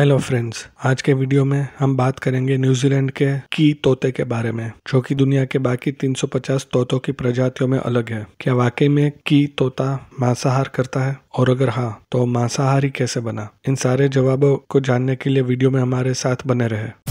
hello friends आज के video में हम बात करेंगे न्यूजीलैंड के की तोते के बारे में जो कि दुनिया के बाकी 350 तोतों की प्रजातियों में अलग है क्या वाकई में की तोता मांसाहार करता है और अगर हाँ तो मांसाहारी कैसे बना इन सारे जवाबों को जानने के लिए वीडियो में हमारे साथ बने रहे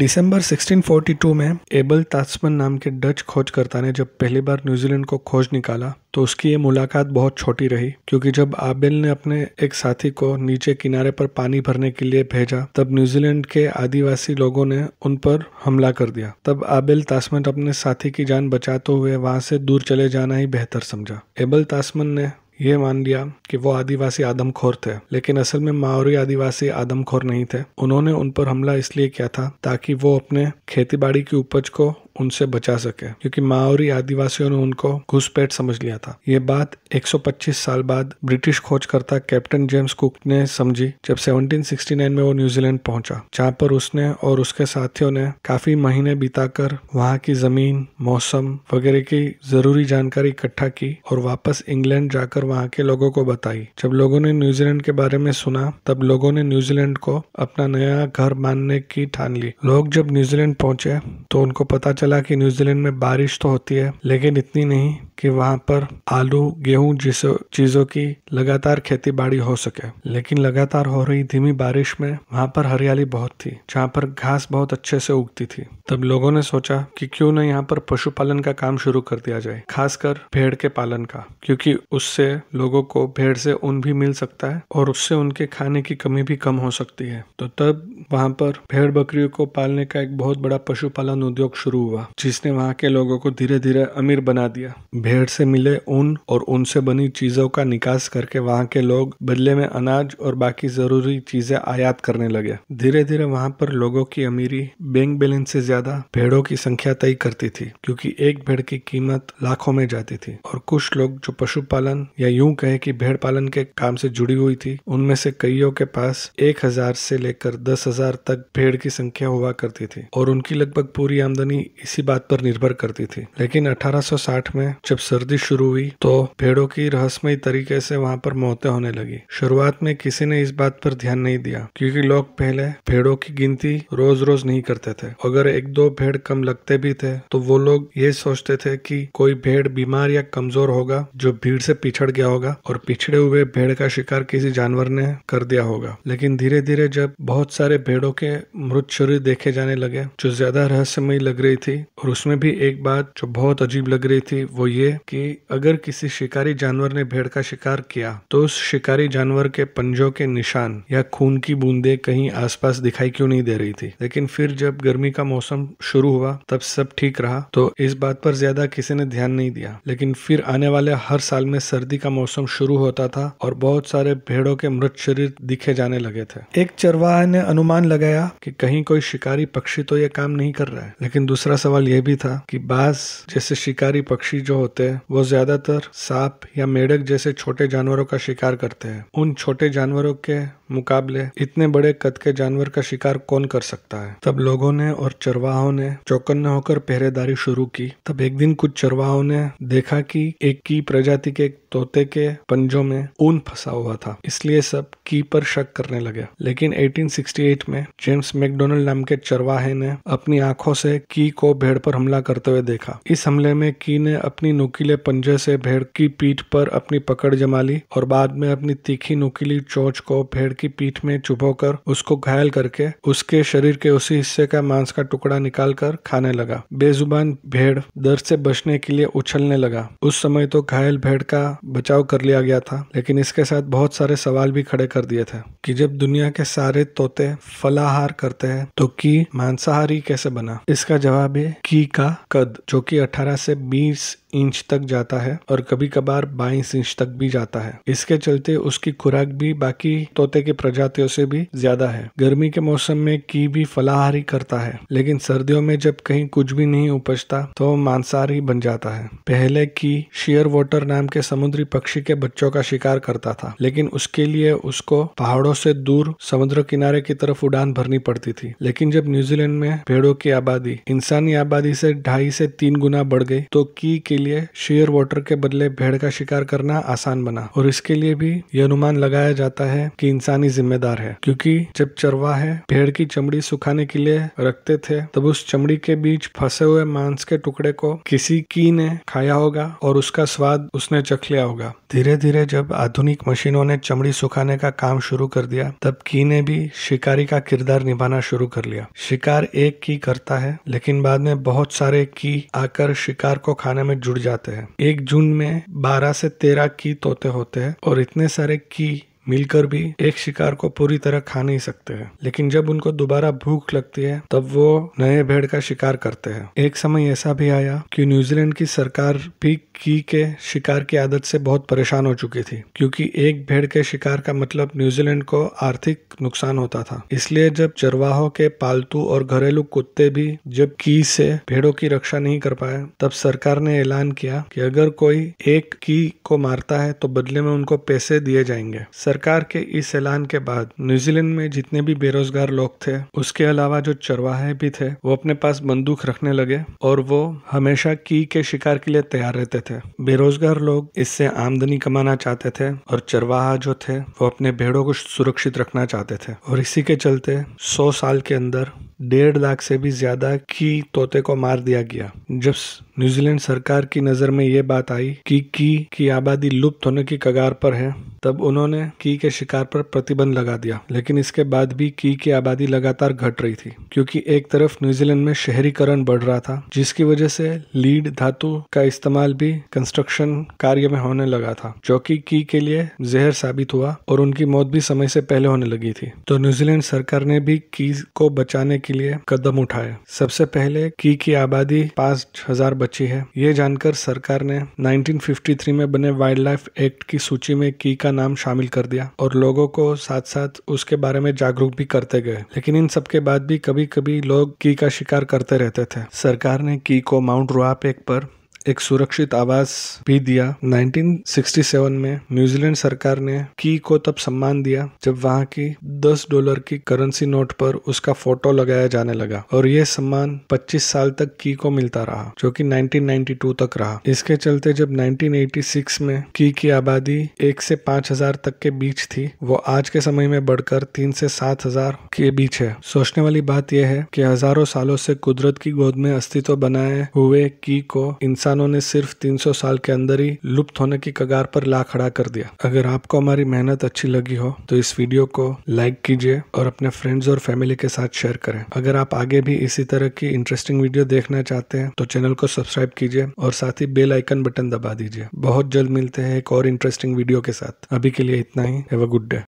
दिसंबर 1642 में एबल तास्मन नाम के डच खोजकर्ता ने जब पहली बार न्यूजीलैंड को खोज निकाला तो उसकी ये मुलाकात बहुत छोटी रही क्योंकि जब आबेल ने अपने एक साथी को नीचे किनारे पर पानी भरने के लिए भेजा तब न्यूजीलैंड के आदिवासी लोगों ने उन पर हमला कर दिया तब आबेल तास्मन अपने साथी की जान बचाते हुए वहां से दूर चले जाना ही बेहतर समझा एबल तास्मन ने ये मान लिया कि वो आदिवासी आदमखोर थे लेकिन असल में माओरी आदिवासी आदमखोर नहीं थे उन्होंने उन पर हमला इसलिए किया था ताकि वो अपने खेती बाड़ी की उपज को उनसे बचा सके क्योंकि माओरी आदिवासियों ने उनको घुसपैठ समझ लिया था ये बात 125 साल बाद ब्रिटिश खोजकर्ता कैप्टन जेम्स कुक ने समझी जब 1769 में वो न्यूजीलैंड पहुंचा जहाँ पर उसने और उसके साथियों ने काफी महीने बिताकर वहाँ की जमीन मौसम वगैरह की जरूरी जानकारी इकट्ठा की और वापस इंग्लैंड जाकर वहाँ के लोगों को बताई जब लोगों ने न्यूजीलैंड के बारे में सुना तब लोगों ने न्यूजीलैंड को अपना नया घर मानने की ठान ली लोग जब न्यूजीलैंड पहुंचे तो उनको पता चला कि न्यूजीलैंड में बारिश तो होती है लेकिन इतनी नहीं कि वहाँ पर आलू गेहूं जिस चीज़ों की लगातार खेती बाड़ी हो सके लेकिन लगातार हो रही धीमी बारिश में वहाँ पर हरियाली बहुत थी जहाँ पर घास बहुत अच्छे से उगती थी तब लोगों ने सोचा कि क्यों न यहाँ पर पशुपालन का काम शुरू कर दिया जाए खासकर भेड़ के पालन का क्योंकि उससे लोगों को भेड़ से ऊन भी मिल सकता है और उससे उनके खाने की कमी भी कम हो सकती है तो तब वहाँ पर भेड़ बकरियों को पालने का एक बहुत बड़ा पशुपालन उद्योग शुरू हुआ जिसने वहाँ के लोगों को धीरे धीरे अमीर बना दिया भेड़ से मिले ऊन और उनसे बनी चीज़ों का निकास करके वहाँ के लोग बदले में अनाज और बाकी ज़रूरी चीज़ें आयात करने लगे धीरे धीरे वहाँ पर लोगों की अमीरी बैंक बैलेंस से ज़्यादा भेड़ों की संख्या तय करती थी क्योंकि एक भेड़ की कीमत लाखों में जाती थी और कुछ लोग जो पशुपालन या यूं कहे की भेड़ पालन के काम से जुड़ी हुई थी उनमें से कईयों के पास एक हजार से लेकर दस हजार तक भेड़ की संख्या हुआ करती थी और उनकी लगभग पूरी आमदनी इसी बात पर निर्भर करती थी लेकिन 1860 में जब सर्दी शुरू हुई तो भेड़ों की रहस्यमय तरीके से वहाँ पर मौतें होने लगी शुरुआत में किसी ने इस बात पर ध्यान नहीं दिया क्योंकि लोग पहले भेड़ों की गिनती रोज रोज नहीं करते थे अगर एक दो भेड़ कम लगते भी थे तो वो लोग ये सोचते थे कि कोई भेड़ बीमार या कमजोर होगा जो भीड़ से पिछड़ गया होगा और पिछड़े हुए भेड़ का शिकार किसी जानवर ने कर दिया होगा लेकिन धीरे धीरे जब बहुत सारे भेड़ों के मृत शरीर देखे जाने लगे जो ज्यादा रहस्यमयी लग रही थी और उसमें भी एक बात जो बहुत अजीब लग रही थी वो ये चाहिए कि अगर किसी शिकारी जानवर ने भेड़ का शिकार किया तो उस शिकारी जानवर के पंजों के निशान या खून की बूंदे कहीं आसपास दिखाई क्यों नहीं दे रही थी लेकिन फिर जब गर्मी का मौसम शुरू हुआ तब सब ठीक रहा तो इस बात पर ज्यादा किसी ने ध्यान नहीं दिया लेकिन फिर आने वाले हर साल में सर्दी का मौसम शुरू होता था और बहुत सारे भेड़ों के मृत शरीर दिखे जाने लगे थे एक चरवाहे ने अनुमान लगाया कि कहीं कोई शिकारी पक्षी तो ये काम नहीं कर रहा है लेकिन दूसरा सवाल यह भी था कि बास जैसे शिकारी पक्षी जो होते हैं वो ज्यादातर सांप या मेढक जैसे छोटे जानवरों का शिकार करते हैं उन छोटे जानवरों के मुकाबले इतने बड़े कद के जानवर का शिकार कौन कर सकता है तब लोगों ने और चरवाहों ने चौकन्न होकर पहरेदारी शुरू की तब एक दिन कुछ चरवाहों ने देखा कि एक की प्रजाति के एक तोते के पंजों में ऊन फंसा हुआ था इसलिए सब की पर शक करने लगे लेकिन 1868 में जेम्स मैकडोनल्ड नाम के चरवाहे ने अपनी आंखों से की को भेड़ पर हमला करते हुए देखा इस हमले में की ने अपनी नुकीले पंजे से भेड़ की पीठ पर अपनी पकड़ जमा ली और बाद में अपनी तीखी नुकीली चोच को भेड़ की पीठ में चुभोकर उसको घायल करके उसके शरीर के उसी हिस्से का मांस का टुकड़ा निकाल कर खाने लगा बेजुबान भेड़ दर्द से बचने के लिए उछलने लगा उस समय तो घायल भेड़ का बचाव कर लिया गया था लेकिन इसके साथ बहुत सारे सवाल भी खड़े कर दिए थे कि जब दुनिया के सारे तोते फलाहार करते हैं तो की मांसाहारी कैसे बना इसका जवाब है की का कद जो कि 18 से 20 इंच तक जाता है और कभी कभार बाईस इंच तक भी जाता है इसके चलते उसकी खुराक भी बाकी तोते की प्रजातियों से भी ज्यादा है गर्मी के मौसम में की भी फलाहारी करता है लेकिन सर्दियों में जब कहीं कुछ भी नहीं उपजता तो मांसाहारी बन जाता है पहले की शेयर वॉटर नाम के समुद्री पक्षी के बच्चों का शिकार करता था लेकिन उसके लिए उसको पहाड़ों से दूर समुद्र किनारे की तरफ उड़ान भरनी पड़ती थी लेकिन जब न्यूजीलैंड में भेड़ों की आबादी इंसानी आबादी से ढाई से तीन गुना बढ़ गई तो की के लिए शेयर वाटर के बदले भेड़ का शिकार करना आसान बना और इसके लिए भी यह अनुमान लगाया जाता है कि इंसानी जिम्मेदार है क्योंकि जब चरवाहे भेड़ की चमड़ी सुखाने के लिए रखते थे तब उस चमड़ी के बीच फंसे हुए मांस के टुकड़े को किसी की ने खाया होगा और उसका स्वाद उसने चख लिया होगा धीरे धीरे जब आधुनिक मशीनों ने चमड़ी सुखाने का काम शुरू कर दिया तब की ने भी शिकारी का किरदार निभाना शुरू कर लिया शिकार एक की करता है लेकिन बाद में बहुत सारे की आकर शिकार को खाने में जुड़ जाते हैं एक जून में बारह से तेरह की तोते होते हैं और इतने सारे की मिलकर भी एक शिकार को पूरी तरह खा नहीं सकते हैं लेकिन जब उनको दोबारा भूख लगती है तब वो नए भेड़ का शिकार करते हैं एक समय ऐसा भी आया कि न्यूजीलैंड की सरकार भी की के शिकार की आदत से बहुत परेशान हो चुकी थी क्योंकि एक भेड़ के शिकार का मतलब न्यूजीलैंड को आर्थिक नुकसान होता था इसलिए जब चरवाहों के पालतू और घरेलू कुत्ते भी जब की से भेड़ों की रक्षा नहीं कर पाए तब सरकार ने ऐलान किया कि अगर कोई एक की को मारता है तो बदले में उनको पैसे दिए जाएंगे सरकार के इस ऐलान के बाद न्यूजीलैंड में जितने भी बेरोजगार लोग थे उसके अलावा जो चरवाहे भी थे वो अपने पास बंदूक रखने लगे और वो हमेशा की के शिकार के लिए तैयार रहते थे बेरोजगार लोग इससे आमदनी कमाना चाहते थे और चरवाहा जो थे वो अपने भेड़ों को सुरक्षित रखना चाहते थे और इसी के चलते सौ साल के अंदर डेढ़ लाख से भी ज्यादा की तोते को मार दिया गया जब न्यूजीलैंड सरकार की नज़र में ये बात आई कि की की आबादी लुप्त होने की कगार पर है तब उन्होंने की के शिकार पर प्रतिबंध लगा दिया लेकिन इसके बाद भी की की आबादी लगातार घट रही थी क्योंकि एक तरफ न्यूजीलैंड में शहरीकरण बढ़ रहा था जिसकी वजह से लीड धातु का इस्तेमाल भी कंस्ट्रक्शन कार्य में होने लगा था जो कि की के लिए जहर साबित हुआ और उनकी मौत भी समय से पहले होने लगी थी तो न्यूजीलैंड सरकार ने भी की को बचाने के के लिए कदम उठाए सबसे पहले की की आबादी पांच हजार बची है ये जानकर सरकार ने 1953 में बने वाइल्ड लाइफ एक्ट की सूची में की का नाम शामिल कर दिया और लोगों को साथ साथ उसके बारे में जागरूक भी करते गए लेकिन इन सबके बाद भी कभी कभी लोग की का शिकार करते रहते थे सरकार ने की को माउंट पेक पर एक सुरक्षित आवास भी दिया 1967 में न्यूजीलैंड सरकार ने की को तब सम्मान दिया जब वहां की 10 डॉलर की करेंसी नोट पर उसका फोटो लगाया जाने लगा और यह सम्मान 25 साल तक की को मिलता रहा जो कि 1992 तक रहा इसके चलते जब 1986 में की की आबादी एक से पांच हजार तक के बीच थी वो आज के समय में बढ़कर तीन से सात हजार के बीच है सोचने वाली बात यह है कि हजारों सालों से कुदरत की गोद में अस्तित्व बनाए हुए की को इंसान इंसानों ने सिर्फ 300 साल के अंदर ही लुप्त होने की कगार पर ला खड़ा कर दिया अगर आपको हमारी मेहनत अच्छी लगी हो तो इस वीडियो को लाइक कीजिए और अपने फ्रेंड्स और फैमिली के साथ शेयर करें अगर आप आगे भी इसी तरह की इंटरेस्टिंग वीडियो देखना चाहते हैं तो चैनल को सब्सक्राइब कीजिए और साथ ही बेल आइकन बटन दबा दीजिए बहुत जल्द मिलते हैं एक और इंटरेस्टिंग वीडियो के साथ अभी के लिए इतना ही हैव अ गुड डे